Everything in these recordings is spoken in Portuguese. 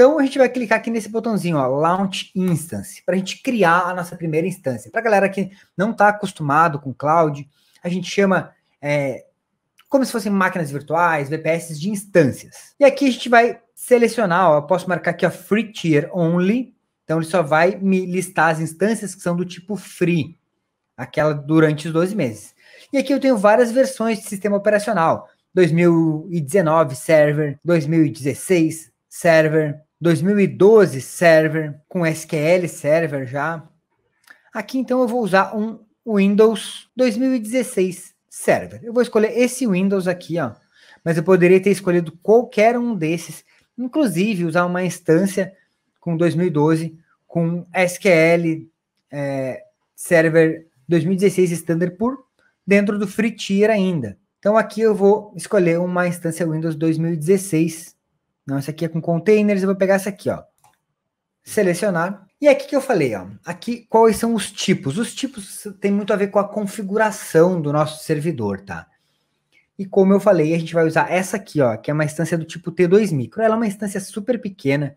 Então a gente vai clicar aqui nesse botãozinho, ó, Launch Instance, para a gente criar a nossa primeira instância. Para a galera que não está acostumado com cloud, a gente chama é, como se fossem máquinas virtuais, VPS de instâncias. E aqui a gente vai selecionar, ó, eu posso marcar aqui a Free Tier Only, então ele só vai me listar as instâncias que são do tipo free, aquela durante os 12 meses. E aqui eu tenho várias versões de sistema operacional, 2019 server, 2016 server, 2012 Server, com SQL Server já. Aqui então eu vou usar um Windows 2016 Server. Eu vou escolher esse Windows aqui, ó. Mas eu poderia ter escolhido qualquer um desses, inclusive usar uma instância com 2012 com SQL é, Server 2016 Standard por dentro do free tier ainda. Então aqui eu vou escolher uma instância Windows 2016 não, esse aqui é com containers, eu vou pegar essa aqui, ó. Selecionar. E aqui que eu falei, ó. Aqui quais são os tipos? Os tipos tem muito a ver com a configuração do nosso servidor, tá? E como eu falei, a gente vai usar essa aqui, ó, que é uma instância do tipo T2 micro. Ela é uma instância super pequena.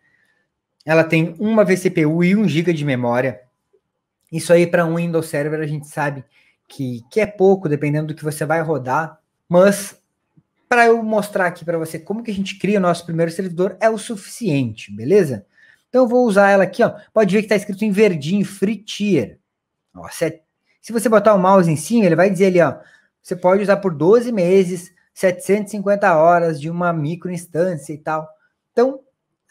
Ela tem uma vCPU e 1 GB de memória. Isso aí para um Windows Server a gente sabe que, que é pouco, dependendo do que você vai rodar, mas para eu mostrar aqui para você como que a gente cria o nosso primeiro servidor é o suficiente, beleza? Então eu vou usar ela aqui, ó. Pode ver que está escrito em verdinho, free tier. Ó, é, Se você botar o mouse em cima, ele vai dizer ali, ó, você pode usar por 12 meses, 750 horas de uma micro instância e tal. Então,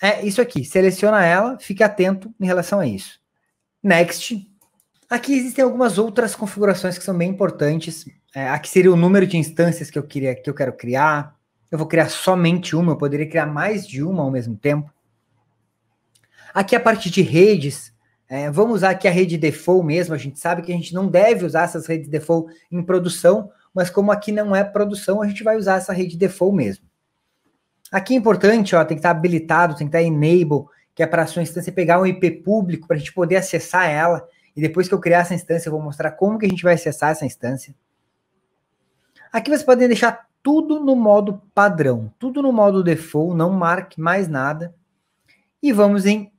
é isso aqui. Seleciona ela, fique atento em relação a isso. Next. Aqui existem algumas outras configurações que são bem importantes é, aqui seria o número de instâncias que eu queria, que eu quero criar. Eu vou criar somente uma, eu poderia criar mais de uma ao mesmo tempo. Aqui a parte de redes, é, vamos usar aqui a rede default mesmo, a gente sabe que a gente não deve usar essas redes default em produção, mas como aqui não é produção, a gente vai usar essa rede default mesmo. Aqui é importante, ó, tem que estar habilitado, tem que estar enable, que é para a sua instância pegar um IP público para a gente poder acessar ela. E depois que eu criar essa instância, eu vou mostrar como que a gente vai acessar essa instância. Aqui você pode deixar tudo no modo padrão, tudo no modo default, não marque mais nada. E vamos em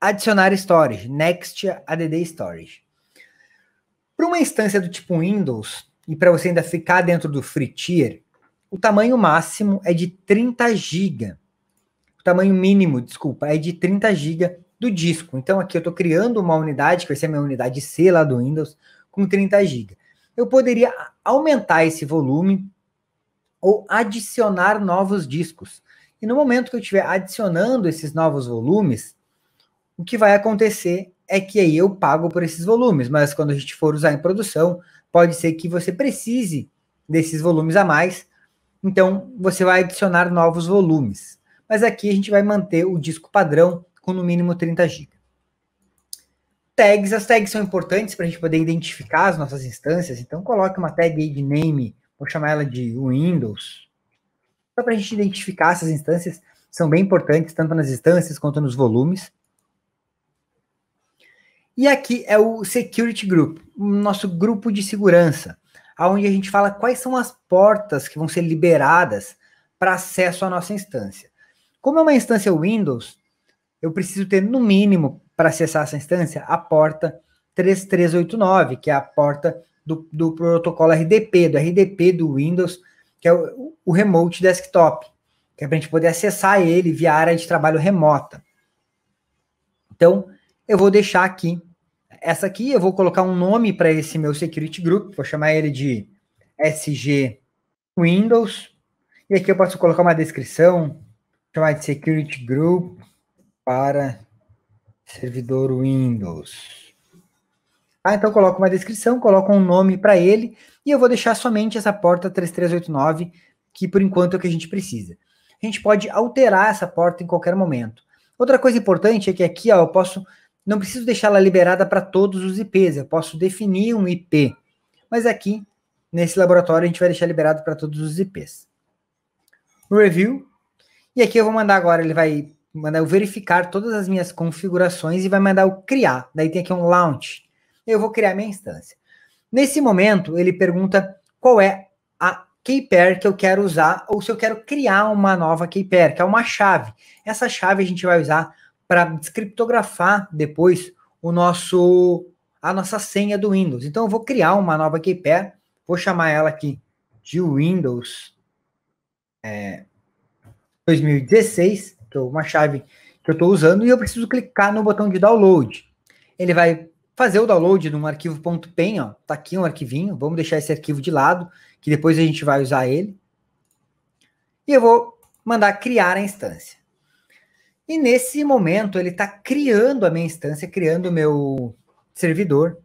adicionar storage, next add storage. Para uma instância do tipo Windows, e para você ainda ficar dentro do free tier, o tamanho máximo é de 30 GB. O tamanho mínimo, desculpa, é de 30 GB do disco. Então aqui eu estou criando uma unidade, que vai ser a minha unidade C lá do Windows, com 30 GB eu poderia aumentar esse volume ou adicionar novos discos. E no momento que eu estiver adicionando esses novos volumes, o que vai acontecer é que aí eu pago por esses volumes, mas quando a gente for usar em produção, pode ser que você precise desses volumes a mais, então você vai adicionar novos volumes. Mas aqui a gente vai manter o disco padrão com no mínimo 30 GB tags, as tags são importantes para a gente poder identificar as nossas instâncias, então coloque uma tag aí de name, vou chamar ela de Windows, só para a gente identificar essas instâncias, são bem importantes, tanto nas instâncias quanto nos volumes. E aqui é o Security Group, o nosso grupo de segurança, onde a gente fala quais são as portas que vão ser liberadas para acesso à nossa instância. Como é uma instância Windows, eu preciso ter no mínimo para acessar essa instância a porta 3389, que é a porta do, do protocolo RDP, do RDP do Windows, que é o, o Remote Desktop, que é para a gente poder acessar ele via área de trabalho remota. Então, eu vou deixar aqui essa aqui, eu vou colocar um nome para esse meu security group, vou chamar ele de SG Windows. E aqui eu posso colocar uma descrição, chamar de security group para Servidor Windows. Ah, então coloca uma descrição, coloca um nome para ele e eu vou deixar somente essa porta 3389, que por enquanto é o que a gente precisa. A gente pode alterar essa porta em qualquer momento. Outra coisa importante é que aqui ó, eu posso, não preciso deixá-la liberada para todos os IPs, eu posso definir um IP. Mas aqui, nesse laboratório, a gente vai deixar liberado para todos os IPs. Review. E aqui eu vou mandar agora, ele vai mandar eu verificar todas as minhas configurações e vai mandar eu criar. Daí tem aqui um launch. Eu vou criar minha instância. Nesse momento, ele pergunta qual é a key pair que eu quero usar ou se eu quero criar uma nova key pair, que é uma chave. Essa chave a gente vai usar para descriptografar depois o nosso a nossa senha do Windows. Então eu vou criar uma nova key pair, vou chamar ela aqui de Windows é, 2016 eu, uma chave que eu estou usando e eu preciso clicar no botão de download. Ele vai fazer o download num arquivo .pen, ó, tá aqui um arquivinho, vamos deixar esse arquivo de lado, que depois a gente vai usar ele. E eu vou mandar criar a instância. E nesse momento ele está criando a minha instância, criando o meu servidor.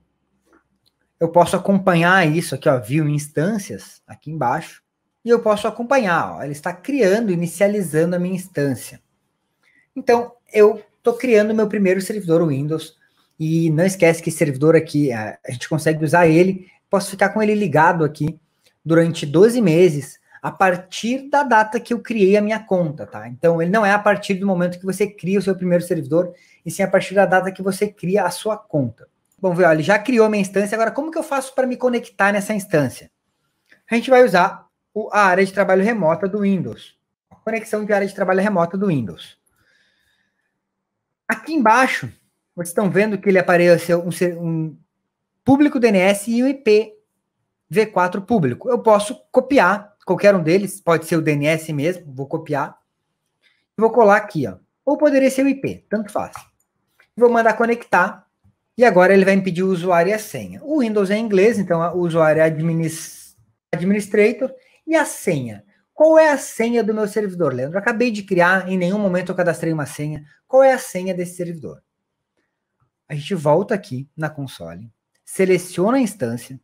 Eu posso acompanhar isso aqui, ó, view instâncias, aqui embaixo, e eu posso acompanhar, ó, ele está criando, inicializando a minha instância. Então, eu estou criando meu primeiro servidor Windows. E não esquece que esse servidor aqui, a gente consegue usar ele. Posso ficar com ele ligado aqui durante 12 meses a partir da data que eu criei a minha conta, tá? Então, ele não é a partir do momento que você cria o seu primeiro servidor, e sim a partir da data que você cria a sua conta. Bom, olha, ele já criou a minha instância, agora como que eu faço para me conectar nessa instância? A gente vai usar a área de trabalho remota do Windows. A conexão de área de trabalho remota do Windows. Aqui embaixo, vocês estão vendo que ele apareceu um, um público DNS e um IP V4 público. Eu posso copiar qualquer um deles, pode ser o DNS mesmo, vou copiar. Vou colar aqui, ó. Ou poderia ser o IP, tanto faz. Vou mandar conectar. E agora ele vai impedir o usuário e a senha. O Windows é em inglês, então o usuário é administ... administrator. E a senha? Qual é a senha do meu servidor, Leandro? Acabei de criar, em nenhum momento eu cadastrei uma senha. Qual é a senha desse servidor? A gente volta aqui na console, seleciona a instância,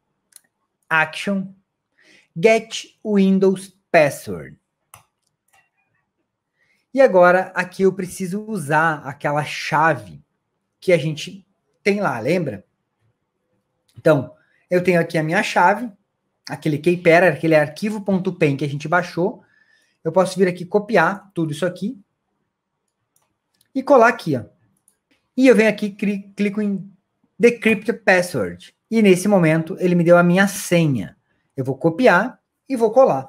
Action, Get Windows Password. E agora aqui eu preciso usar aquela chave que a gente tem lá, lembra? Então, eu tenho aqui a minha chave, aquele Keypera, aquele arquivo.pen que a gente baixou, eu posso vir aqui copiar tudo isso aqui e colar aqui, ó. E eu venho aqui, clico em Decrypt Password. E nesse momento, ele me deu a minha senha. Eu vou copiar e vou colar.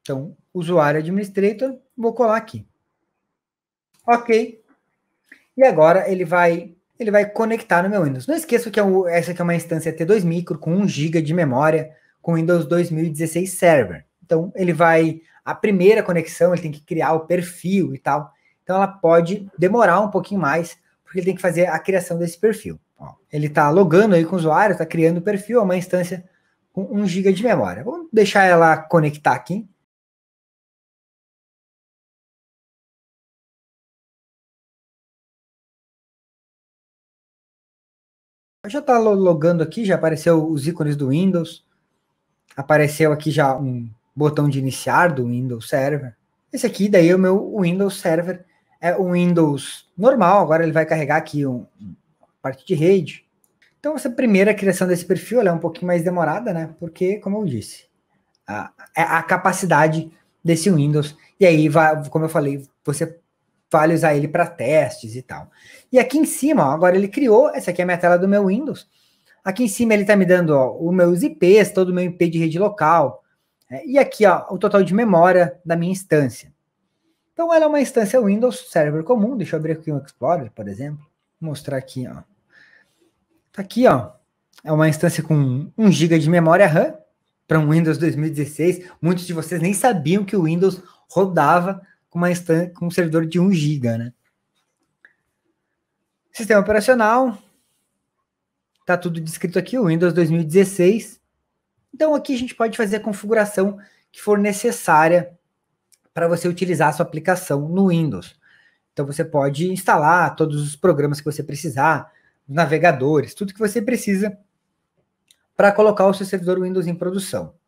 Então, usuário administrator, vou colar aqui. Ok. E agora ele vai ele vai conectar no meu Windows. Não esqueça que é o, essa aqui é uma instância T2 Micro com 1 GB de memória com Windows 2016 Server. Então, ele vai, a primeira conexão, ele tem que criar o perfil e tal. Então, ela pode demorar um pouquinho mais, porque ele tem que fazer a criação desse perfil. Ó, ele está logando aí com o usuário, está criando o perfil, é uma instância com 1 GB de memória. Vamos deixar ela conectar aqui. Já está logando aqui, já apareceu os ícones do Windows apareceu aqui já um botão de iniciar do Windows Server. Esse aqui daí é o meu Windows Server, é o Windows normal, agora ele vai carregar aqui um, parte de rede. Então essa primeira criação desse perfil é um pouquinho mais demorada, né? Porque, como eu disse, a, é a capacidade desse Windows, e aí, vai, como eu falei, você vale usar ele para testes e tal. E aqui em cima, ó, agora ele criou, essa aqui é a minha tela do meu Windows, Aqui em cima ele está me dando ó, os meus IPs, todo o meu IP de rede local. Né, e aqui ó, o total de memória da minha instância. Então ela é uma instância Windows Server comum. Deixa eu abrir aqui o um Explorer, por exemplo. Vou mostrar aqui. Ó. Tá aqui, ó. É uma instância com 1 GB de memória RAM para um Windows 2016. Muitos de vocês nem sabiam que o Windows rodava com, uma instância, com um servidor de 1 GB, né? Sistema operacional, Tá tudo descrito aqui, o Windows 2016. Então aqui a gente pode fazer a configuração que for necessária para você utilizar a sua aplicação no Windows. Então você pode instalar todos os programas que você precisar, navegadores, tudo que você precisa para colocar o seu servidor Windows em produção.